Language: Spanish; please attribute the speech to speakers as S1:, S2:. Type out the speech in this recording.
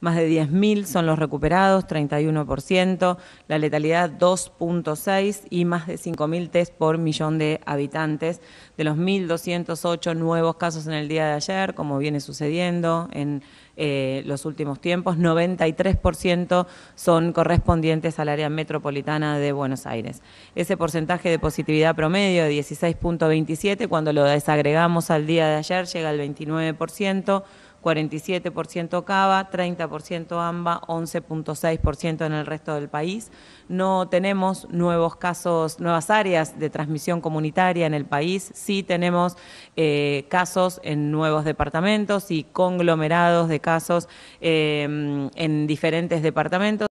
S1: más de 10.000 son los recuperados, 31%, la letalidad 2.6 y más de 5.000 test por millón de habitantes. De los 1.208 nuevos casos en el día de ayer, como viene sucediendo en eh, los últimos tiempos, 93% son correspondientes al área metropolitana de Buenos Aires. Ese porcentaje de positividad promedio de 16.27, cuando lo desagregamos al día de ayer, llega al 29%, 47% Cava, 30% AMBA, 11.6% en el resto del país. No tenemos nuevos casos, nuevas áreas de transmisión comunitaria en el país. Sí tenemos eh, casos en nuevos departamentos y conglomerados de casos eh, en diferentes departamentos.